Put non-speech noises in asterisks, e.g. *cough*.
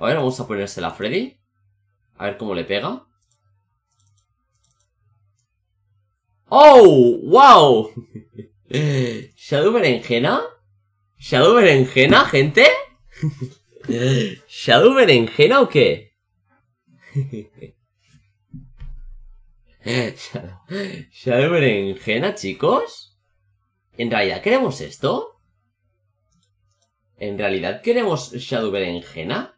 A ver, vamos a ponérsela a Freddy. A ver cómo le pega. ¡Oh! ¡Wow! *laughs* ¿Shadow Berenjena? ¿Shadow Berenjena, gente? *laughs* ¿Shadow Berenjena o qué? *laughs* ¿Shadow Berenjena, chicos? ¿En realidad queremos esto? ¿En realidad queremos Shadow Berenjena?